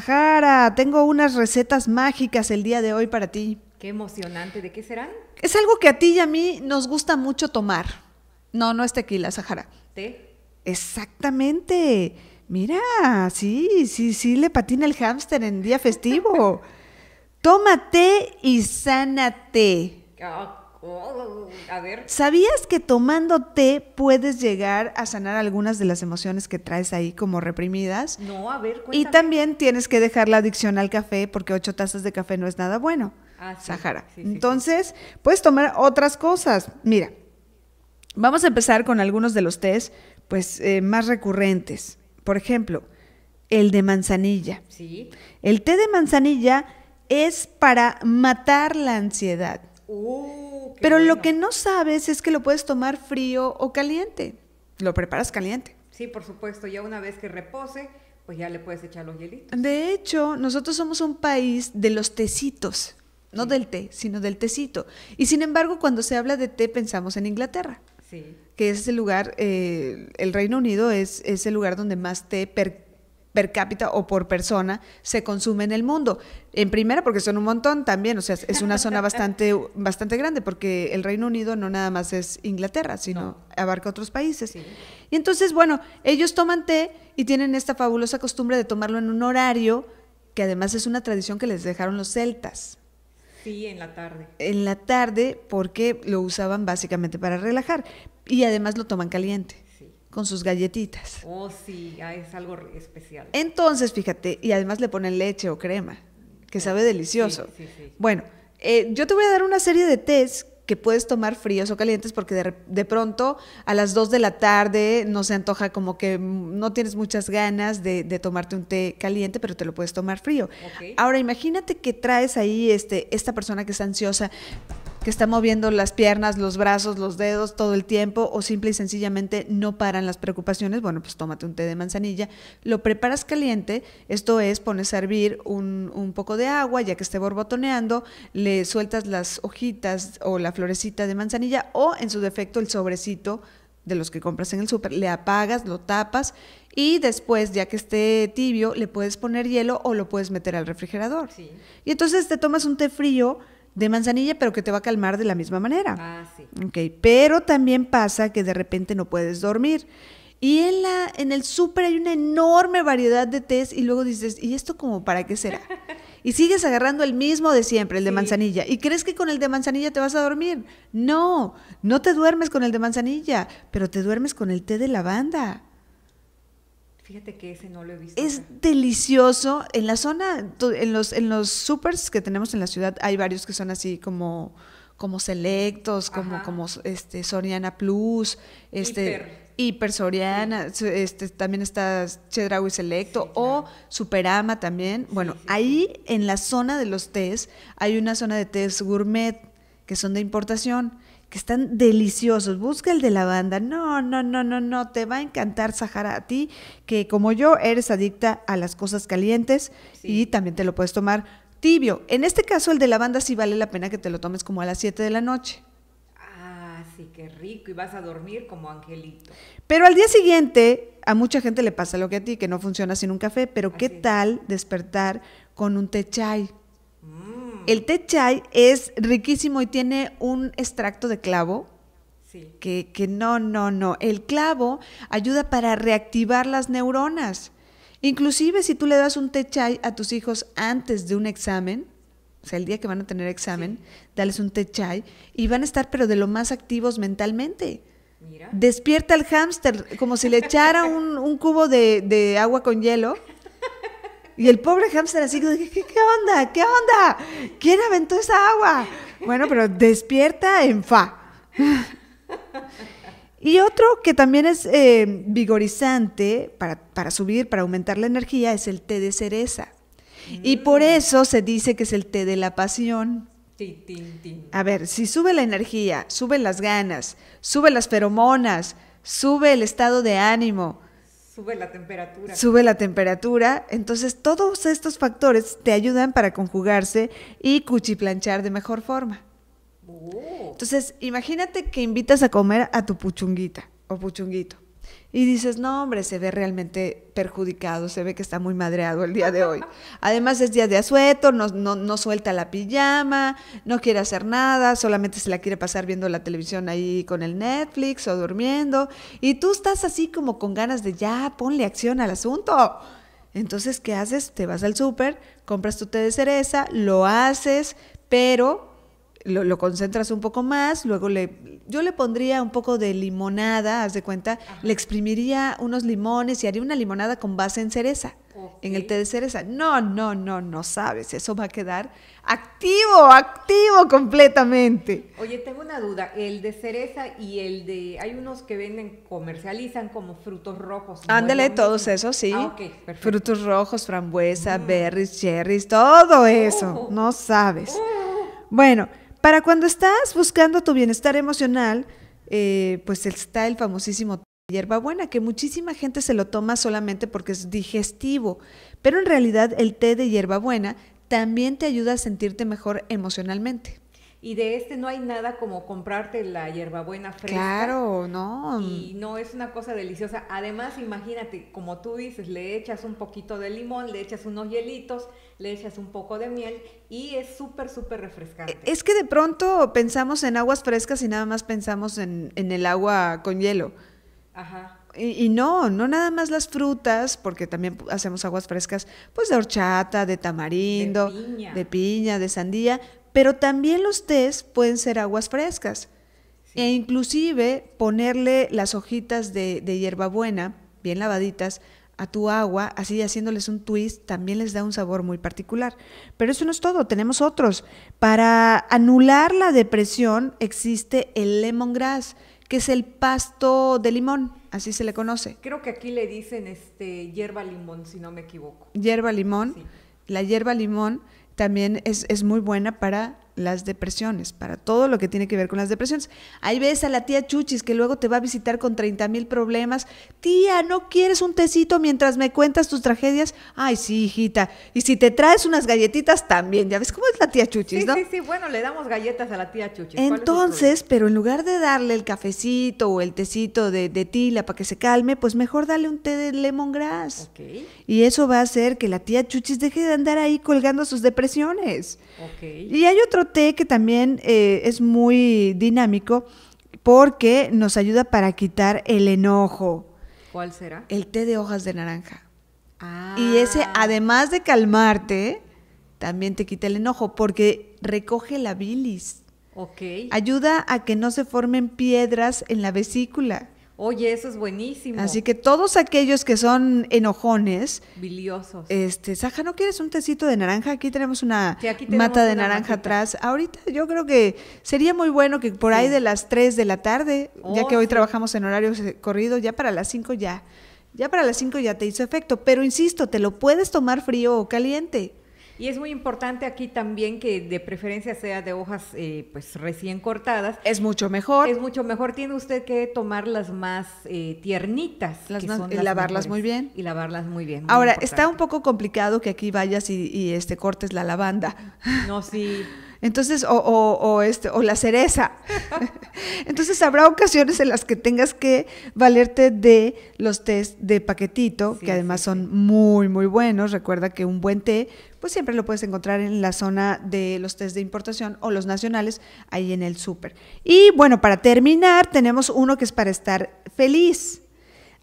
Sahara, tengo unas recetas mágicas el día de hoy para ti. Qué emocionante, ¿de qué serán? Es algo que a ti y a mí nos gusta mucho tomar. No, no es tequila, Sahara. ¿Té? Exactamente. Mira, sí, sí, sí le patina el hámster en día festivo. Tómate y sánate. Ah, a ver. ¿Sabías que tomando té puedes llegar a sanar algunas de las emociones que traes ahí como reprimidas? No, a ver, cuéntame. Y también tienes que dejar la adicción al café porque ocho tazas de café no es nada bueno. Ah, sí, Sahara. Entonces, puedes tomar otras cosas. Mira, vamos a empezar con algunos de los tés pues, eh, más recurrentes. Por ejemplo, el de manzanilla. Sí. El té de manzanilla es para matar la ansiedad. Uh. Pero lo que no sabes es que lo puedes tomar frío o caliente. Lo preparas caliente. Sí, por supuesto, ya una vez que repose, pues ya le puedes echar los hielitos. De hecho, nosotros somos un país de los tecitos, no del té, sino del tecito. Y sin embargo, cuando se habla de té, pensamos en Inglaterra. Sí. Que es el lugar, eh, el Reino Unido es, el lugar donde más té per per cápita o por persona se consume en el mundo. En primera, porque son un montón también, o sea, es una zona bastante, bastante grande, porque el Reino Unido no nada más es Inglaterra, sino abarca otros países. Y entonces, bueno, ellos toman té y tienen esta fabulosa costumbre de tomarlo en un horario que además es una tradición que les dejaron los celtas. Sí, en la tarde. En la tarde, porque lo usaban básicamente para relajar y además lo toman caliente con sus galletitas. Oh, sí, es algo especial. Entonces, fíjate, y además le ponen leche o crema, que sabe delicioso. Bueno, eh, yo te voy a dar una serie de tés que puedes tomar fríos o calientes porque de, pronto a las 2 de la tarde no se antoja como que no tienes muchas ganas de, tomarte un té caliente, pero te lo puedes tomar frío. Ahora imagínate que traes ahí este, esta persona que es ansiosa, que está moviendo las piernas, los brazos, los dedos todo el tiempo o simple y sencillamente no paran las preocupaciones, bueno, pues tómate un té de manzanilla, lo preparas caliente, esto es, pones a hervir un, poco de agua ya que esté borbotoneando, le sueltas las hojitas o la florecita de manzanilla o en su defecto el sobrecito de los que compras en el súper, le apagas, lo tapas y después, ya que esté tibio, le puedes poner hielo o lo puedes meter al refrigerador. Y entonces te tomas un té frío de manzanilla, pero que te va a calmar de la misma manera. Ah, sí. Okay. Pero también pasa que de repente no puedes dormir. Y en, la, en el súper hay una enorme variedad de tés y luego dices, ¿y esto como para qué será? Y sigues agarrando el mismo de siempre, el de manzanilla. ¿Y crees que con el de manzanilla te vas a dormir? No, no te duermes con el de manzanilla, pero te duermes con el té de lavanda. Fíjate que ese no lo he visto. Es delicioso. En la zona, en los, supers que tenemos en la ciudad, hay varios que son así como, como selectos, como, como este, Soriana Plus, este. Hiper. Soriana, este, también está Chedraui Selecto o Superama también. Bueno, ahí en la zona de los tés hay una zona de tés gourmet que son de importación que están deliciosos. Busca el de lavanda. No, no, no, no, no. Te va a encantar, Sahara, a ti, que como yo eres adicta a las cosas calientes y también te lo puedes tomar tibio. En este caso, el de lavanda sí vale la pena que te lo tomes como a las 7 de la noche. Ah, sí, qué rico. Y vas a dormir como angelito. Pero al día siguiente, a mucha gente le pasa lo que a ti, que no funciona sin un café, pero ¿qué tal despertar con un techai el té chai es riquísimo y tiene un extracto de clavo. Que, no, no, no. El clavo ayuda para reactivar las neuronas. Inclusive si tú le das un té chai a tus hijos antes de un examen, o sea, el día que van a tener examen, dales un té chai y van a estar pero de lo más activos mentalmente. Despierta al hámster como si le echara un, cubo de, de agua con hielo y el pobre hámster así, ¿qué, onda? ¿Qué onda? ¿Quién aventó esa agua? Bueno, pero despierta en fa. Y otro que también es eh, vigorizante para, subir, para aumentar la energía, es el té de cereza. Y por mm. eso se dice que es el té de la pasión. A ver, si sube la energía, sube las ganas, sube las feromonas, sube el estado de ánimo, Sube la temperatura. Sube la temperatura. Entonces, todos estos factores te ayudan para conjugarse y cuchiplanchar de mejor forma. Oh. Entonces, imagínate que invitas a comer a tu puchunguita o puchunguito. Y dices, no, hombre, se ve realmente perjudicado, se ve que está muy madreado el día de hoy. Además es día de asueto, no, no, suelta la pijama, no quiere hacer nada, solamente se la quiere pasar viendo la televisión ahí con el Netflix o durmiendo. Y tú estás así como con ganas de ya, ponle acción al asunto. Entonces, ¿qué haces? Te vas al súper, compras tu té de cereza, lo haces, pero lo, lo, concentras un poco más, luego le, yo le pondría un poco de limonada, haz de cuenta, le exprimiría unos limones y haría una limonada con base en cereza, en el té de cereza. No, no, no, no sabes, eso va a quedar activo, activo completamente. Oye, tengo una duda, el de cereza y el de, hay unos que venden, comercializan como frutos rojos. Ándale, todos esos, sí. Ah, frutos rojos, frambuesa, mm. berries, cherries, todo eso, oh. no sabes. Oh. Bueno, para cuando estás buscando tu bienestar emocional, eh, pues está el famosísimo té de hierbabuena, que muchísima gente se lo toma solamente porque es digestivo, pero en realidad el té de hierbabuena también te ayuda a sentirte mejor emocionalmente. Y de este no hay nada como comprarte la hierbabuena fresca. Claro, no. Y no es una cosa deliciosa. Además, imagínate, como tú dices, le echas un poquito de limón, le echas unos hielitos, le echas un poco de miel y es súper, súper refrescante. Es que de pronto pensamos en aguas frescas y nada más pensamos en, el agua con hielo. Ajá. Y, y, no, no nada más las frutas, porque también hacemos aguas frescas, pues de horchata, de tamarindo, de piña, de, piña, de sandía, pero también los tés pueden ser aguas frescas. E inclusive ponerle las hojitas de, de hierbabuena, bien lavaditas, a tu agua, así haciéndoles un twist, también les da un sabor muy particular. Pero eso no es todo, tenemos otros. Para anular la depresión existe el lemongrass, que es el pasto de limón, así se le conoce. Creo que aquí le dicen este hierba limón, si no me equivoco. Hierba limón. Sí la hierba limón también es, es muy buena para las depresiones, para todo lo que tiene que ver con las depresiones. Ahí ves a la tía Chuchis que luego te va a visitar con 30 mil problemas. Tía, ¿no quieres un tecito mientras me cuentas tus tragedias? Ay, sí, hijita. Y si te traes unas galletitas también, ya ves cómo es la tía Chuchis, ¿no? Sí, sí, bueno, le damos galletas a la tía Chuchis. Entonces, pero en lugar de darle el cafecito o el tecito de, tila para que se calme, pues mejor dale un té de lemongrass. Y eso va a hacer que la tía Chuchis deje de andar ahí colgando sus depresiones. Y hay otro té que también eh, es muy dinámico porque nos ayuda para quitar el enojo. ¿Cuál será? El té de hojas de naranja. Ah. Y ese, además de calmarte, también te quita el enojo porque recoge la bilis. Ok. Ayuda a que no se formen piedras en la vesícula. Oye, eso es buenísimo. Así que todos aquellos que son enojones. Biliosos. Este, Saja, ¿no quieres un tecito de naranja? Aquí tenemos una mata de naranja atrás. Ahorita yo creo que sería muy bueno que por ahí de las 3 de la tarde, ya oh, que hoy trabajamos en horario corrido, ya para las 5 ya. Ya para las 5 ya te hizo efecto. Pero insisto, te lo puedes tomar frío o caliente. Y es muy importante aquí también que de preferencia sea de hojas eh, pues recién cortadas. Es mucho mejor. Es mucho mejor. Tiene usted que tomar las más eh, tiernitas. y lavarlas muy bien. Y lavarlas muy bien. Ahora, está un poco complicado que aquí vayas y, y este cortes la lavanda. No, sí. Entonces, o, o, o, este, o la cereza. Entonces, habrá ocasiones en las que tengas que valerte de los test de paquetito, que además son muy, muy buenos. Recuerda que un buen té, pues siempre lo puedes encontrar en la zona de los test de importación o los nacionales, ahí en el súper. Y bueno, para terminar, tenemos uno que es para estar feliz.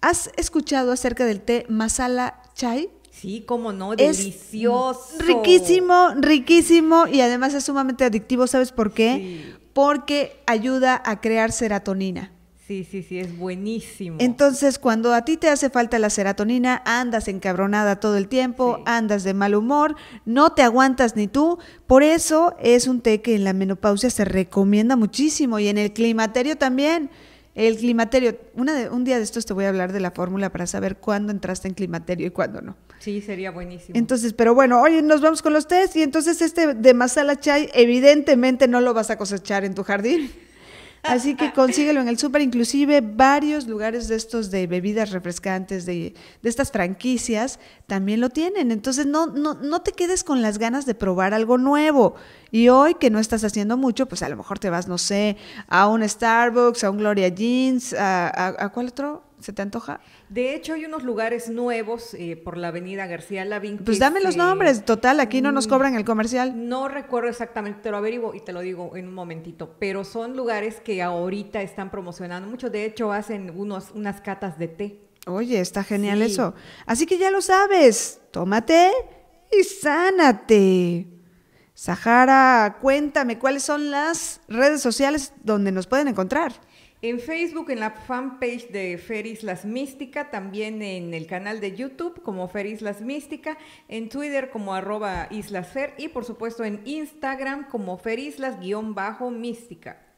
¿Has escuchado acerca del té masala chai? Sí, cómo no, delicioso. riquísimo, riquísimo y además es sumamente adictivo, ¿sabes por qué? Porque ayuda a crear serotonina. Sí, sí, sí, es buenísimo. Entonces, cuando a ti te hace falta la serotonina, andas encabronada todo el tiempo, andas de mal humor, no te aguantas ni tú. Por eso es un té que en la menopausia se recomienda muchísimo y en el climaterio también. El climaterio, una de, un día de estos te voy a hablar de la fórmula para saber cuándo entraste en climaterio y cuándo no. Sí, sería buenísimo. Entonces, pero bueno, oye, nos vamos con los test y entonces este de masala chai evidentemente no lo vas a cosechar en tu jardín. Así que consíguelo en el súper, inclusive varios lugares de estos de bebidas refrescantes, de, estas franquicias, también lo tienen. Entonces no, no, no te quedes con las ganas de probar algo nuevo. Y hoy que no estás haciendo mucho, pues a lo mejor te vas, no sé, a un Starbucks, a un Gloria Jeans, a, a, a cuál otro? ¿Se te antoja? De hecho, hay unos lugares nuevos eh, por la avenida García Lavín. Pues dame los nombres, total, aquí no nos mm, cobran el comercial. No recuerdo exactamente, pero lo averiguo y te lo digo en un momentito, pero son lugares que ahorita están promocionando mucho. De hecho, hacen unos, unas catas de té. Oye, está genial eso. Así que ya lo sabes, tómate y sánate. Sahara, cuéntame cuáles son las redes sociales donde nos pueden encontrar. En Facebook, en la fanpage de Fer Islas Mística, también en el canal de YouTube como Fer Islas Mística, en Twitter como arroba Islas Fer y por supuesto en Instagram como Fer Islas-Mística.